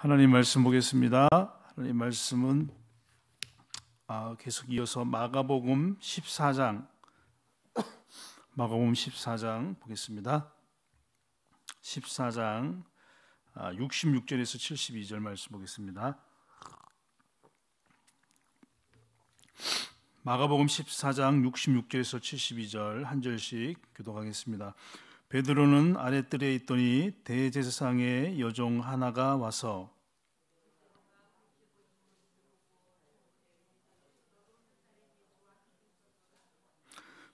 하나님 말씀 보겠습니다. 하나님 말씀은 아, 계속 이어서 마가복음 14장 마가복음 14장 보겠습니다. 14장 66절에서 72절 말씀 보겠습니다. 마가복음 14장 66절에서 72절 한 절씩 교독하겠습니다. 베드로는 아랫뜰에 있더니 대제사상의 여종 하나가 와서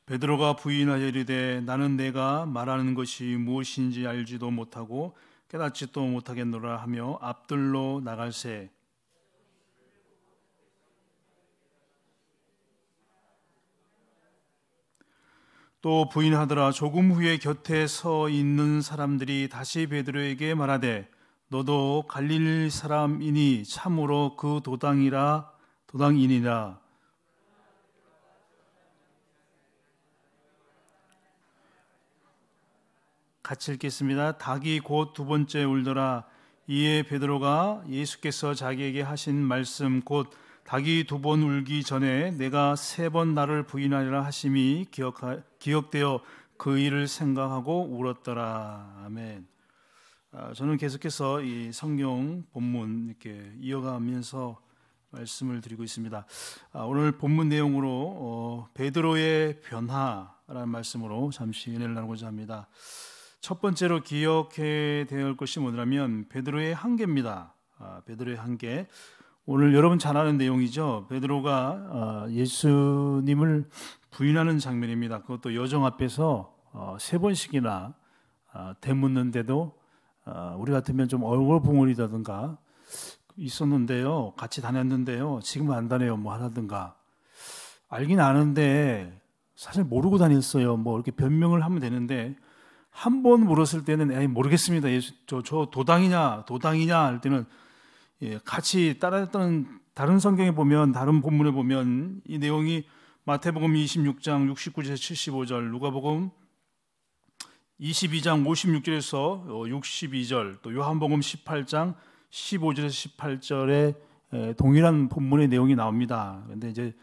베드로가 부인하여 이르되 나는 내가 말하는 것이 무엇인지 알지도 못하고 깨닫지도 못하겠노라 하며 앞뜰로 나갈새 또 부인하더라 조금 후에 곁에 서 있는 사람들이 다시 베드로에게 말하되 너도 갈릴 사람이니 참으로 그 도당이라 도당이니라 같이 읽겠습니다. 닭이 곧 두 번째 울더라 이에 베드로가 예수께서 자기에게 하신 말씀 곧 닭이 두 번 울기 전에 내가 세 번 나를 부인하리라 하심이 기억하, 기억되어 그 일을 생각하고 울었더라. 아멘. 아, 저는 계속해서 이 성경 본문 이렇게 이어가면서 말씀을 드리고 있습니다. 아, 오늘 본문 내용으로 어, 베드로의 변화라는 말씀으로 잠시 은혜를 나누고자 합니다. 첫 번째로 기억해야 될 것이 뭐냐면 베드로의 한계입니다. 아, 베드로의 한계. 오늘 여러분 잘 아는 내용이죠. 베드로가 어, 예수님을 부인하는 장면입니다. 그것도 여정 앞에서 어, 세 번씩이나 어, 대묻는데도 우리 같으면 좀 얼굴붕어리다든가 있었는데요. 같이 다녔는데요. 지금 안 다녀요. 뭐 하라든가. 알긴 아는데 사실 모르고 다녔어요. 뭐 이렇게 변명을 하면 되는데 한 번 물었을 때는 에이 모르겠습니다. 예수, 저, 저 도당이냐 도당이냐 할 때는 예, 같이 따라했던 다른 성경에 보면 다른 본문에 보면 이 내용이 마태복음 26장 69절 75절, 누가복음 22장 56절에서 62절, 또 요한복음 18장 15절에서 18절에 동일한 본문의 내용이 나옵니다. 그런데 이제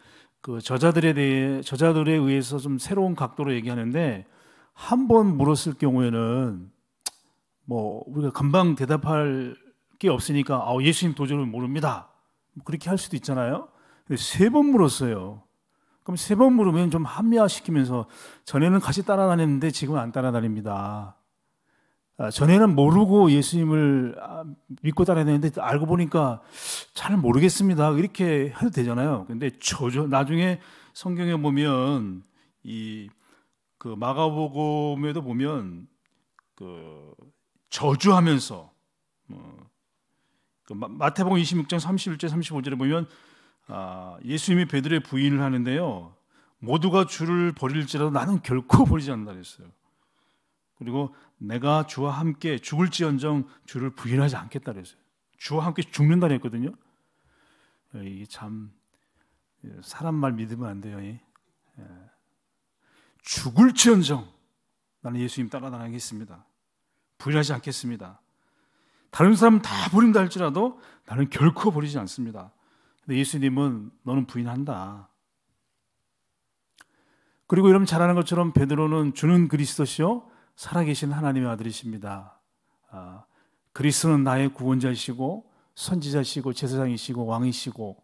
그 저자들에 대해 저자들에 의해서 좀 새로운 각도로 얘기하는데 한번 물었을 경우에는 뭐 우리가 금방 대답할 게 없으니까 아, 예수님 도저히 모릅니다. 뭐 그렇게 할 수도 있잖아요. 세 번 물었어요. 그럼 세 번 물으면 좀 합리화시키면서 전에는 같이 따라다녔는데 지금은 안 따라다닙니다. 아, 전에는 모르고 예수님을 아, 믿고 따라다녔는데 알고 보니까 잘 모르겠습니다. 이렇게 해도 되잖아요. 근데 저저 나중에 성경에 보면 이 그 마가복음에도 보면 그 저주하면서 뭐그 마태복음 26장 31절 35절에 보면 아, 예수님이 베드로의 부인을 하는데요. 모두가 주를 버릴지라도 나는 결코 버리지 않는다 그랬어요. 그리고 내가 주와 함께 죽을지언정 주를 부인하지 않겠다 그랬어요. 주와 함께 죽는다 그랬거든요. 예, 이게 참 예, 사람 말 믿으면 안 돼요. 예. 죽을지언정 나는 예수님 따라다니겠습니다. 부인하지 않겠습니다. 다른 사람 다 버린다 할지라도 나는 결코 버리지 않습니다. 근데 예수님은 너는 부인한다. 그리고 여러분 잘 아는 것처럼 베드로는 주는 그리스도시요 살아계신 하나님의 아들이십니다. 아, 그리스도는 나의 구원자이시고 선지자시고 제사장이시고 왕이시고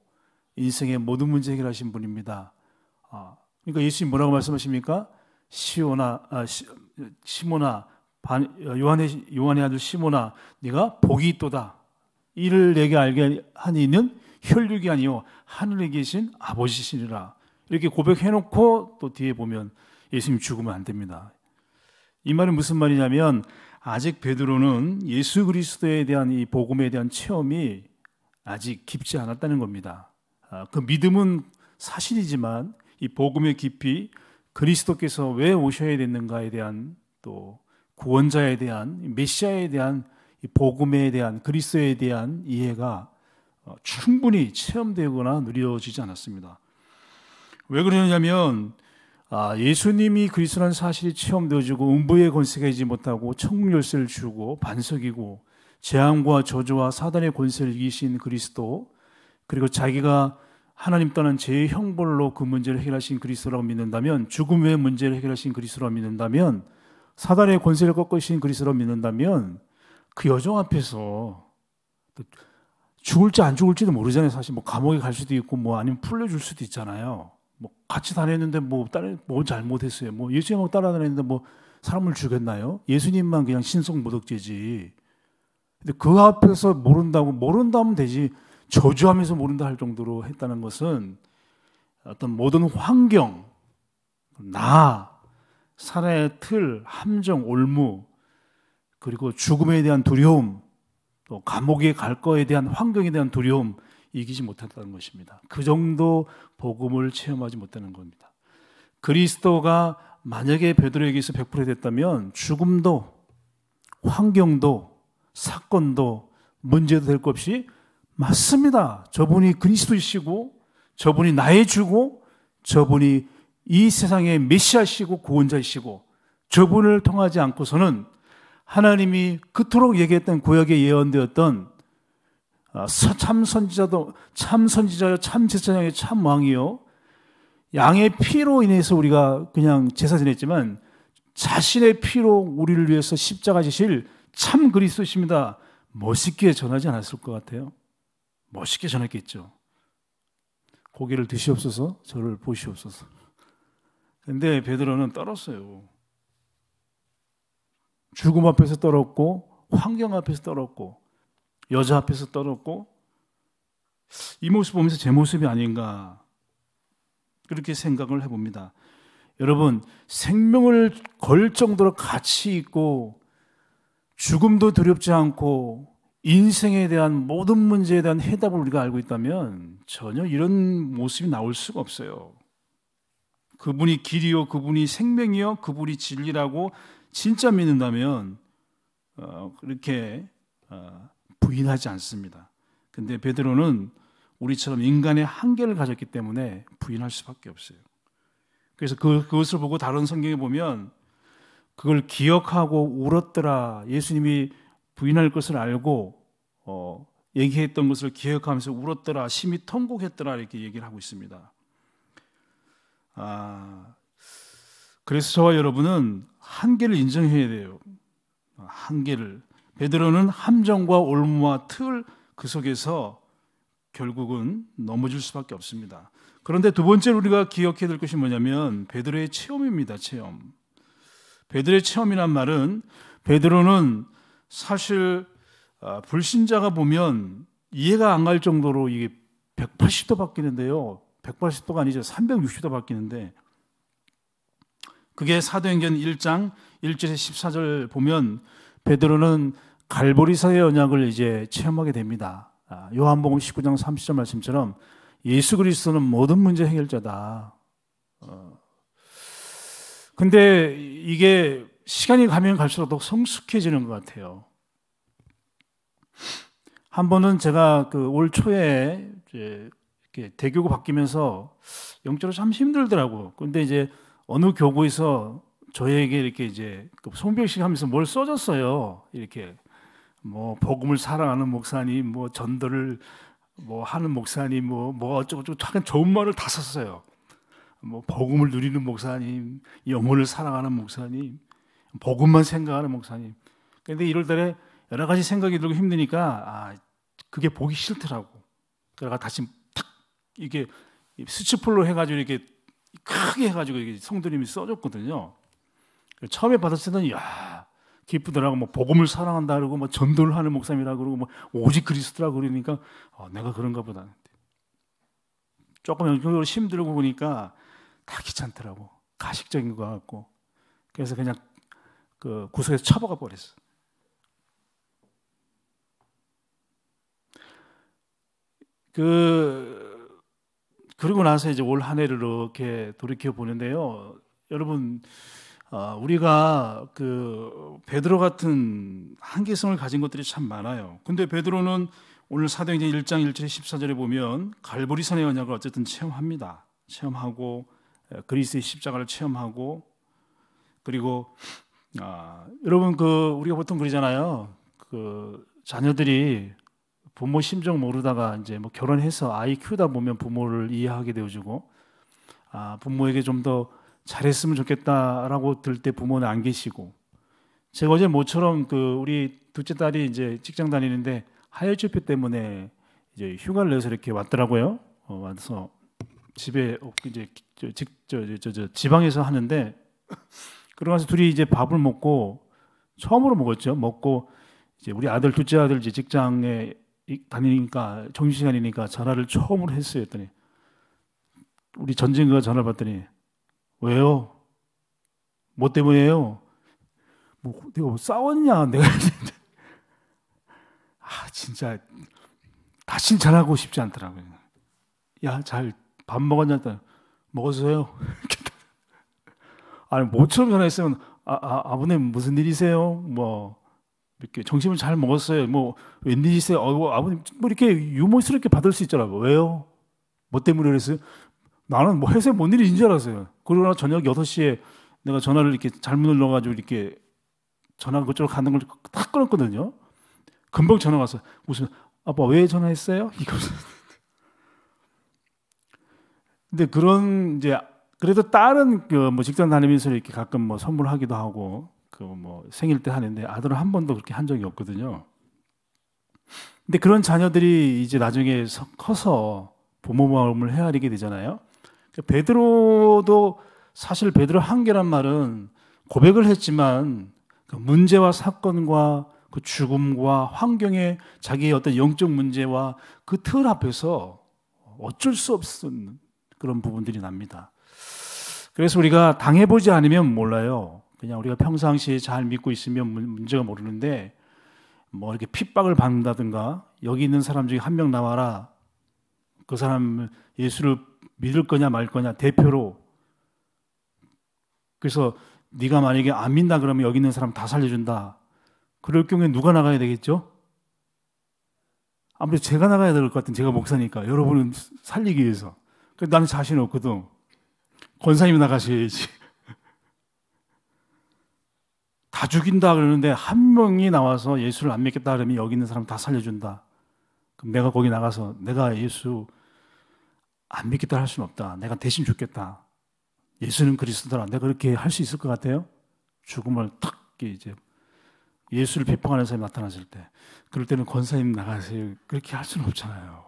인생의 모든 문제 해결하신 분입니다. 아, 그러니까 예수님 뭐라고 말씀하십니까? 시오나 아, 시, 모나 요한의 요한의 아들 시모나 네가 복이 있도다. 이를 내게 알게 하니는 혈육이 아니요 하늘에 계신 아버지시니라. 이렇게 고백해 놓고 또 뒤에 보면 예수님 죽으면 안 됩니다. 이 말은 무슨 말이냐면 아직 베드로는 예수 그리스도에 대한 이 복음에 대한 체험이 아직 깊지 않았다는 겁니다. 아, 그 믿음은 사실이지만 이 복음의 깊이 그리스도께서 왜 오셔야 됐는가에 대한 또 구원자에 대한 메시아에 대한 복음에 대한 그리스도에 대한 이해가 어, 충분히 체험되거나 누려지지 않았습니다. 왜 그러냐면 아, 예수님이 그리스도라는 사실이 체험되어지고 음부에 세가있지 못하고 천국 열쇠를 주고 반석이고 재앙과 저주와 사단의 권세를 이기신 그리스도 그리고 자기가 하나님 떠난 죄의 형벌로 그 문제를 해결하신 그리스도라고 믿는다면 죽음 의 문제를 해결하신 그리스도라고 믿는다면 사단의 권세를 꺾으신 그리스도로 믿는다면 그 여종 앞에서 죽을지 안 죽을지도 모르잖아요. 사실 뭐 감옥에 갈 수도 있고 뭐 아니면 풀려줄 수도 있잖아요. 뭐 같이 다녔는데 뭐 다른 뭐 잘못했어요. 뭐 예수님하고 따라다녔는데 뭐 사람을 죽였나요? 예수님만 그냥 신성 모독죄지. 근데 그 앞에서 모른다고 모른다면 되지 저주하면서 모른다 할 정도로 했다는 것은 어떤 모든 환경, 나 살해의 틀, 함정, 올무, 그리고 죽음에 대한 두려움, 또 감옥에 갈 거에 대한 환경에 대한 두려움 이기지 못했다는 것입니다. 그 정도 복음을 체험하지 못하는 겁니다. 그리스도가 만약에 베드로에게서 100% 됐다면 죽음도 환경도 사건도 문제도 될 것 없이 맞습니다. 저분이 그리스도이시고 저분이 나의 주고 저분이 이 세상의 메시아시고 구원자시고 이 저분을 통하지 않고서는 하나님이 그토록 얘기했던 구약에 예언되었던 아, 참 선지자도 참 선지자요 참 제사장의 참 왕이요 양의 피로 인해서 우리가 그냥 제사 지냈지만 자신의 피로 우리를 위해서 십자가 지실 참 그리스도십니다. 멋있게 전하지 않았을 것 같아요. 멋있게 전했겠죠. 고개를 드시옵소서, 저를 보시옵소서. 근데 베드로는 떨었어요. 죽음 앞에서 떨었고 환경 앞에서 떨었고 여자 앞에서 떨었고 이 모습 보면서 제 모습이 아닌가 그렇게 생각을 해봅니다. 여러분 생명을 걸 정도로 가치 있고 죽음도 두렵지 않고 인생에 대한 모든 문제에 대한 해답을 우리가 알고 있다면 전혀 이런 모습이 나올 수가 없어요. 그분이 길이요, 그분이 생명이요, 그분이 진리라고 진짜 믿는다면 어, 그렇게 어, 부인하지 않습니다. 근데 베드로는 우리처럼 인간의 한계를 가졌기 때문에 부인할 수밖에 없어요. 그래서 그, 그것을 보고 다른 성경에 보면 그걸 기억하고 울었더라. 예수님이 부인할 것을 알고 어, 얘기했던 것을 기억하면서 울었더라. 심히 통곡했더라. 이렇게 얘기를 하고 있습니다. 아, 그래서 저와 여러분은 한계를 인정해야 돼요. 한계를. 베드로는 함정과 올무와 틀 그 속에서 결국은 넘어질 수밖에 없습니다. 그런데 두 번째로 우리가 기억해야 될 것이 뭐냐면 베드로의 체험입니다. 체험. 베드로의 체험이란 말은 베드로는 사실 아, 불신자가 보면 이해가 안 갈 정도로 이게 180도 바뀌는데요. 180도가 아니죠. 360도 바뀌는데 그게 사도행전 1장 1절에 서 14절 보면 베드로는 갈보리사의 언약을 이제 체험하게 됩니다. 아, 요한복음 19장 30절 말씀처럼 예수 그리스도는 모든 문제 해결자다. 어. 근데 이게 시간이 가면 갈수록 더 성숙해지는 것 같아요. 한 번은 제가 그 올 초에 대교구 바뀌면서 영적으로 참 힘들더라고. 근데 이제 어느 교구에서 저에게 이렇게 이제 그 송병식 하면서 뭘 써줬어요. 이렇게 뭐 복음을 사랑하는 목사님, 뭐 전도를 뭐 하는 목사님, 뭐뭐 뭐 어쩌고저쩌고 하여 좋은 말을 다 썼어요. 뭐 복음을 누리는 목사님, 영혼을 사랑하는 목사님, 복음만 생각하는 목사님. 근데 1월 달에 여러 가지 생각이 들고 힘드니까 아, 그게 보기 싫더라고. 그래가 다시 이게 수치폴로 해가지고 이렇게 크게 해가지고 이게 성도님이 써줬거든요. 처음에 받았을 때는 야 기쁘더라고 뭐 복음을 사랑한다 그러고 뭐 전도를 하는 목사님이라 그러고 뭐 오직 그리스도라 그러니까 어, 내가 그런가 보다. 조금 영적으로 힘들고 보니까 다 귀찮더라고 가식적인 것 같고 그래서 그냥 그 구석에서 처박아 버렸어. 그 그리고 나서 이제 올한 해를 이렇게 돌이켜 보는데요. 여러분 아, 우리가 그 베드로 같은 한계성을 가진 것들이 참 많아요. 근데 베드로는 오늘 사도행전 1장 1절 14절에 보면 갈보리산의 언약을 어쨌든 체험합니다. 체험하고 예, 그리스의 십자가를 체험하고 그리고 아, 여러분 그 우리가 보통 그러잖아요. 그 자녀들이 부모 심정 모르다가 이제 뭐 결혼해서 아이 키우다 보면 부모를 이해하게 되어지고 아 부모에게 좀 더 잘했으면 좋겠다라고 들 때 부모는 안 계시고 제가 어제 모처럼 그 우리 둘째 딸이 이제 직장 다니는데 하혈질표 때문에 이제 휴가를 내서 이렇게 왔더라고요 어, 와서 집에 이제 직저 저, 저, 지방에서 하는데 그러면서 둘이 이제 밥을 먹고 처음으로 먹었죠 먹고 이제 우리 아들 둘째 아들 이제 직장에 다니니까 정신시간이니까 전화를 처음으로 했어요 했더니 우리 전쟁가 전화 를 받더니 왜요? 뭐 때문에요? 이뭐 내가 뭐 싸웠냐? 내가 아 진짜 다신 잘하고 싶지 않더라고요. 야잘 밥 먹었냐? 했더니 먹었어요. 아니 모처럼 전화했으면 아, 아 아버님 무슨 일이세요? 뭐 이렇게 정신을 잘 먹었어요. 뭐웬디이세요 어, 아버님 뭐 이렇게 유머스럽게 받을 수 있잖아요. 왜요? 뭐 때문에 그랬어요? 나는 뭐 회사에 뭔 일이 있는 줄 알았어요. 그러나 저녁 6시에 내가 전화를 이렇게 잘못 눌러가지고 이렇게 전화 그쪽으로 가는 걸 다 끊었거든요. 금방 전화 와서 무슨 아빠 왜 전화했어요? 이거. 근데 그런 이제 그래도 다른 그뭐 직장 다니면서 이렇게 가끔 뭐 선물하기도 하고 그뭐 생일 때 하는데 아들은 한 번도 그렇게 한 적이 없거든요. 근데 그런 자녀들이 이제 나중에 커서 부모 마음을 헤아리게 되잖아요. 그러니까 베드로도 사실 베드로 한계란 말은 고백을 했지만 그 문제와 사건과 그 죽음과 환경의 자기의 어떤 영적 문제와 그 틀 앞에서 어쩔 수 없는 그런 부분들이 납니다. 그래서 우리가 당해보지 않으면 몰라요. 그냥 우리가 평상시에 잘 믿고 있으면 문제가 모르는데 뭐 이렇게 핍박을 받는다든가 여기 있는 사람 중에 한 명 나와라 그 사람 예수를 믿을 거냐 말 거냐 대표로 그래서 네가 만약에 안 믿나 그러면 여기 있는 사람 다 살려준다 그럴 경우에 누가 나가야 되겠죠? 아무래도 제가 나가야 될 것 같은 제가 목사니까 여러분은 살리기 위해서. 나는 자신 없거든. 권사님이 나가셔야지. 다 죽인다 그러는데 한 명이 나와서 예수를 안 믿겠다 그러면 여기 있는 사람 다 살려준다. 그럼 내가 거기 나가서 내가 예수 안 믿겠다 할 수는 없다. 내가 대신 죽겠다. 예수는 그리스도라. 내가 그렇게 할 수 있을 것 같아요? 죽음을 탁 이제 예수를 비평하는 사람이 나타났을 때 그럴 때는 권사님 나가세요. 그렇게 할 수는 없잖아요.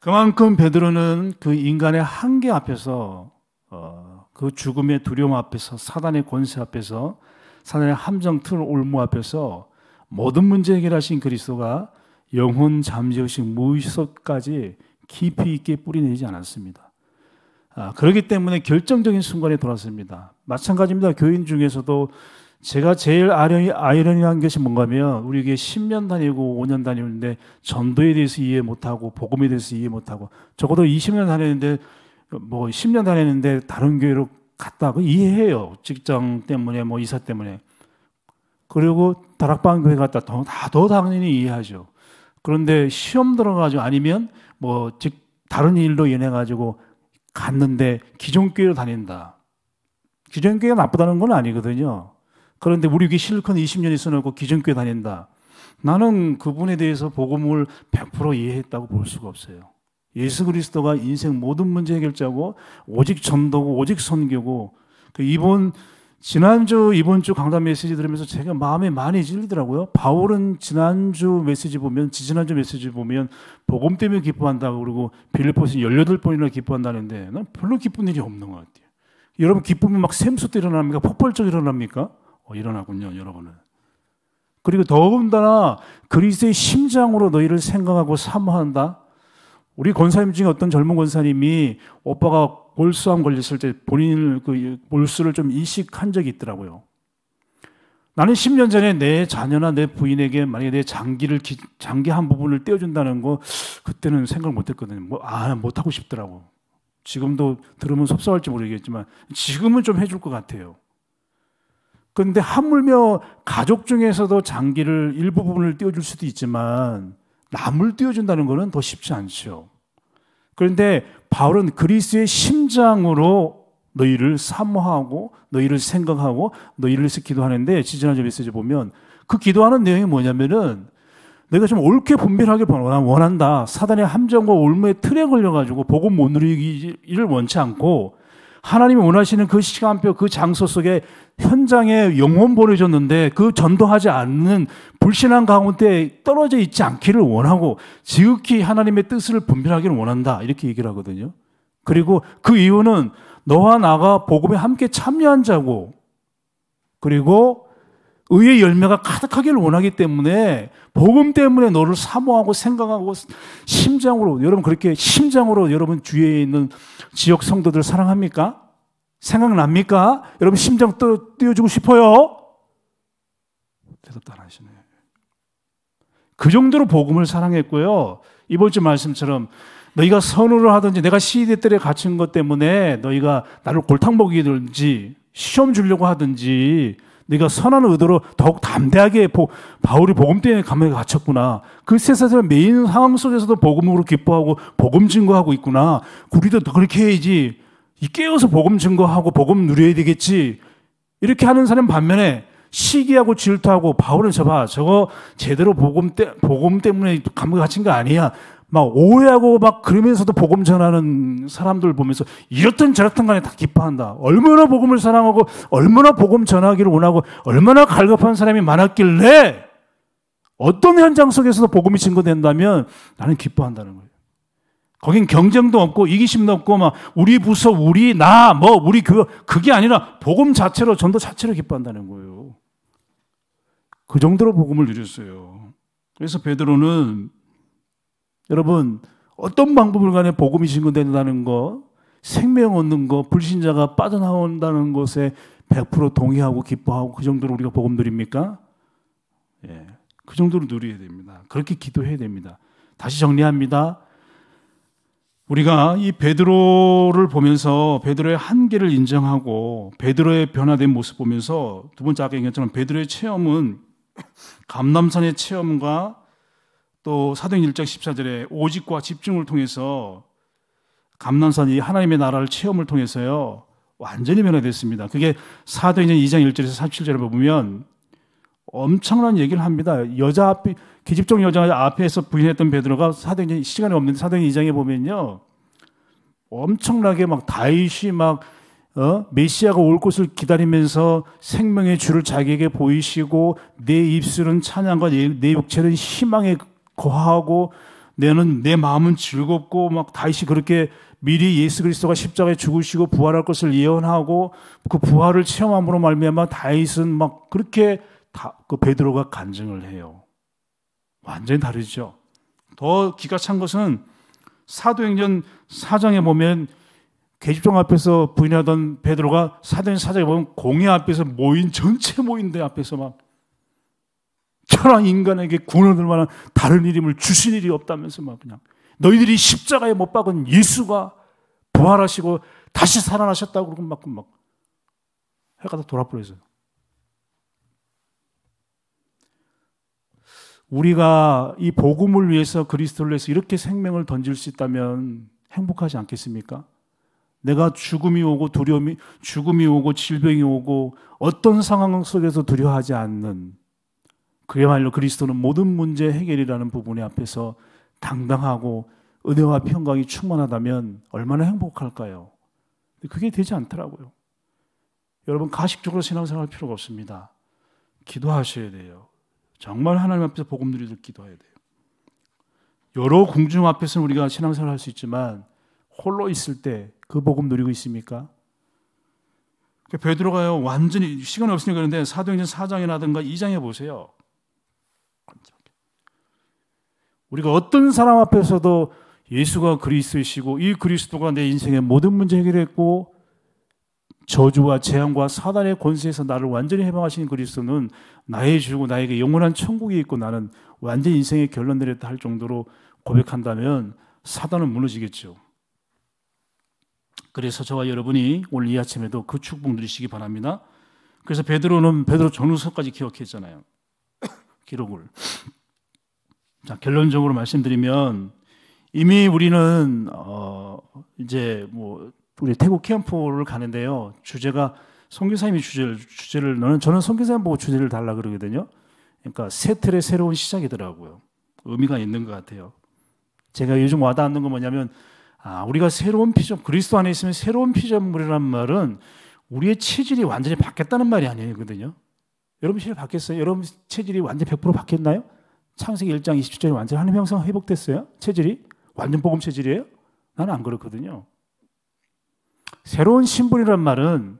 그만큼 베드로는 그 인간의 한계 앞에서 어, 그 죽음의 두려움 앞에서 사단의 권세 앞에서 사단의 함정 틀 올무 앞에서 모든 문제 해결하신 그리스도가 영혼 잠재의식 무의식까지 깊이 있게 뿌리내지 않았습니다. 아, 그렇기 때문에 결정적인 순간에 돌았습니다. 마찬가지입니다. 교인 중에서도 제가 제일 아련이 아이러니한 것이 뭔가면 우리에게 10년 다니고 5년 다니는데 전도에 대해서 이해 못하고 복음에 대해서 이해 못하고 적어도 20년 다녔는데 뭐 10년 다녔는데 다른 교회로 갔다고 이해해요. 직장 때문에 뭐 이사 때문에. 그리고 다락방 교회 갔다 더, 더 당연히 이해하죠. 그런데 시험 들어가지고 아니면 뭐 즉 다른 일로 인해 가지고 갔는데 기존 교회로 다닌다. 기존 교회가 나쁘다는 건 아니거든요. 그런데 우리 교회 실컷 20년 있어놓고 기존 교회 다닌다. 나는 그분에 대해서 복음을 100% 이해했다고 볼 수가 없어요. 예수 그리스도가 인생 모든 문제 해결자고 오직 전도고 오직 선교고 그 이번 지난주 이번 주 강단 메시지 들으면서 제가 마음에 많이 찔리더라고요. 바울은 지난주 메시지 보면 지지난주 메시지 보면 복음 때문에 기뻐한다고 그러고 빌립보스 18번이나 기뻐한다는데 난 별로 기쁜 일이 없는 것 같아요. 여러분 기쁨이 막 샘솟듯 일어납니까? 폭발적 일어납니까? 어, 일어나군요, 여러분은. 그리고 더군다나 그리스의 심장으로 너희를 생각하고 사모한다. 우리 권사님 중에 어떤 젊은 권사님이 오빠가 골수암 걸렸을 때 본인을 그 골수를 좀인식한 적이 있더라고요. 나는 10년 전에 내 자녀나 내 부인에게 만약에 내 장기를 장기 한 부분을 떼어준다는 거 그때는 생각 을 못했거든요. 뭐, 아 못하고 싶더라고. 지금도 들으면 섭섭할지 모르겠지만 지금은 좀 해줄 것 같아요. 그런데 하물며 가족 중에서도 장기를 일부 분을 떼어줄 수도 있지만 남을 띄워준다는 것은 더 쉽지 않죠. 그런데 바울은 그리스의 심장으로 너희를 사모하고 너희를 생각하고 너희를 위해서 기도하는데 지지난주 메시지 보면 그 기도하는 내용이 뭐냐면은 내가 좀 옳게 분별하길 원한다. 사단의 함정과 올무의 틀에 걸려가지고 복음 못 누리기를 원치 않고 하나님이 원하시는 그 시간표, 그 장소 속에 현장에 영혼 보내줬는데 그 전도하지 않는 불신한 가운데 떨어져 있지 않기를 원하고 지극히 하나님의 뜻을 분별하기를 원한다. 이렇게 얘기를 하거든요. 그리고 그 이유는 너와 나가 복음에 함께 참여한 자고 그리고 의의 열매가 가득하기를 원하기 때문에 복음 때문에 너를 사모하고 생각하고 심장으로 여러분 그렇게 심장으로 여러분 주위에 있는 지역 성도들 사랑합니까? 생각납니까? 여러분 심장 띄워, 띄워주고 싶어요? 대답도 안 하시네. 그 정도로 복음을 사랑했고요. 이번 주 말씀처럼 너희가 선우를 하든지 내가 시대 때에 갇힌 것 때문에 너희가 나를 골탕 먹이든지 시험 주려고 하든지 네가 선한 의도로 더욱 담대하게 보, 바울이 복음 때문에 감옥에 갇혔구나. 그 세상에서 매인 상황 속에서도 복음으로 기뻐하고 복음 증거하고 있구나. 우리도 그렇게 해야지. 깨어서 복음 증거하고 복음 누려야 되겠지. 이렇게 하는 사람 반면에 시기하고 질투하고 바울은 저봐 저거 제대로 복음 때 복음 때문에 감옥에 갇힌 거 아니야. 막 오해하고 막 그러면서도 복음 전하는 사람들 보면서 이렇든 저렇든 간에 다 기뻐한다. 얼마나 복음을 사랑하고 얼마나 복음 전하기를 원하고 얼마나 갈급한 사람이 많았길래 어떤 현장 속에서도 복음이 증거된다면 나는 기뻐한다는 거예요. 거긴 경쟁도 없고 이기심도 없고 막 우리 부서 우리 나 뭐 우리 교 그게 아니라 복음 자체로 전도 자체로 기뻐한다는 거예요. 그 정도로 복음을 누렸어요. 그래서 베드로는 여러분 어떤 방법을 간에 복음이 증거된다는 거, 생명 얻는 거, 불신자가 빠져나온다는 것에 100% 동의하고 기뻐하고 그 정도로 우리가 복음 누립니까? 예. 그 정도로 누려야 됩니다. 그렇게 기도해야 됩니다. 다시 정리합니다. 우리가 이 베드로를 보면서 베드로의 한계를 인정하고 베드로의 변화된 모습 보면서 두 번째 아까 얘기했처럼 베드로의 체험은 감남산의 체험과 또 사도행 1장 14절에 오직과 집중을 통해서 감난산이 하나님의 나라를 체험을 통해서요 완전히 변화됐습니다. 그게 사도행전 2장 1절에서 37절에 보면 엄청난 얘기를 합니다. 여자 앞에 기집종 여자 앞에서 부인했던 베드로가 사도행전 시간이 없는데 사도행전 2장에 보면요 엄청나게 막 다윗이 막 어? 메시아가 올 곳을 기다리면서 생명의 주를 자기에게 보이시고 내 입술은 찬양과 내 육체는 희망의 고하고 내는 내 마음은 즐겁고 막 다시 그렇게 미리 예수 그리스도가 십자가에 죽으시고 부활할 것을 예언하고 그 부활을 체험함으로 말미암아 다윗은 막 그렇게 다, 그 베드로가 간증을 해요. 완전히 다르죠. 더 기가 찬 것은 사도행전 사장에 보면 계집종 앞에서 부인하던 베드로가 사도행전 사장에 보면 공회 앞에서 모인 전체 모인들 앞에서 막 천하 인간에게 구원을 만한 다른 이름을 주신 일이 없다면서 막 그냥 너희들이 십자가에 못 박은 예수가 부활하시고 다시 살아나셨다고 그러고 막, 막 해가 다 돌아버려서 우리가 이 복음을 위해서 그리스도를 위해서 이렇게 생명을 던질 수 있다면 행복하지 않겠습니까? 내가 죽음이 오고 두려움이 죽음이 오고 질병이 오고 어떤 상황 속에서 두려워하지 않는 그야말로 그리스도는 모든 문제 해결이라는 부분에 앞에서 당당하고 은혜와 평강이 충만하다면 얼마나 행복할까요? 그게 되지 않더라고요. 여러분 가식적으로 신앙생활 할 필요가 없습니다. 기도하셔야 돼요. 정말 하나님 앞에서 복음 드리도록 기도해야 돼요. 여러 궁중 앞에서는 우리가 신앙생활 할 수 있지만 홀로 있을 때 그 복음 누리고 있습니까? 그러니까 베드로가요 완전히 시간 없으니까 그런데 사도행전 4장이라든가 2장에 보세요. 우리가 어떤 사람 앞에서도 예수가 그리스도이시고 이 그리스도가 내 인생의 모든 문제 해결했고 저주와 재앙과 사단의 권세에서 나를 완전히 해방하신 그리스도는 나의 주고 나에게 영원한 천국이 있고 나는 완전 인생의 결론 내렸다 할 정도로 고백한다면 사단은 무너지겠죠. 그래서 저와 여러분이 오늘 이 아침에도 그 축복 누리시기 바랍니다. 그래서 베드로는 베드로 전후서까지 기억했잖아요. 기록을. 자, 결론적으로 말씀드리면 이미 우리는 어 이제 뭐 우리 태국 캠프를 가는데요. 주제가 성교사님이 주제를 주제를 너는 저는 성교사님 보고 주제를 달라 그러거든요. 그러니까 새 틀의 새로운 시작이더라고요. 의미가 있는 것 같아요. 제가 요즘 와닿는 건 뭐냐면 아, 우리가 새로운 피조 그리스도 안에 있으면 새로운 피조물이란 말은 우리의 체질이 완전히 바뀌었다는 말이 아니거든요. 여러분 실을 바뀌어요 여러분 체질이 완전 100% 바뀌었나요? 창세기 1장 27절에 완전 하나님 형상 회복됐어요? 체질이? 완전 복음 체질이에요? 나는 안 그렇거든요. 새로운 신분이란 말은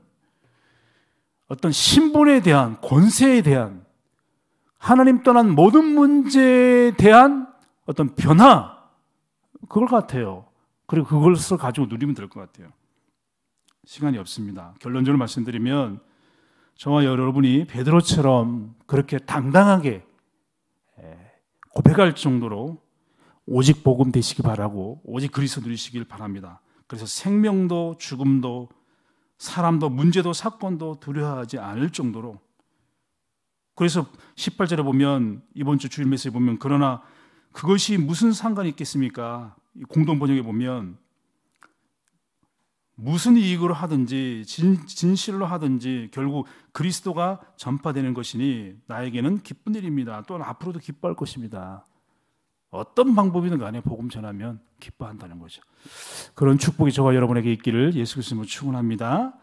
어떤 신분에 대한 권세에 대한 하나님 떠난 모든 문제에 대한 어떤 변화 그걸 같아요. 그리고 그것을 가지고 누리면 될 것 같아요. 시간이 없습니다. 결론적으로 말씀드리면 저와 여러분이 베드로처럼 그렇게 당당하게 고백할 정도로 오직 복음 되시기 바라고 오직 그리스도이시길 바랍니다. 그래서 생명도 죽음도 사람도 문제도 사건도 두려워하지 않을 정도로 그래서 18절에 보면 이번 주 주일 메시지 보면 그러나 그것이 무슨 상관이 있겠습니까? 공동 번역에 보면 무슨 이익으로 하든지 진, 진실로 하든지 결국 그리스도가 전파되는 것이니 나에게는 기쁜 일입니다. 또는 앞으로도 기뻐할 것입니다. 어떤 방법이든 간에 복음 전하면 기뻐한다는 거죠. 그런 축복이 저와 여러분에게 있기를 예수 그리스도로 축원합니다.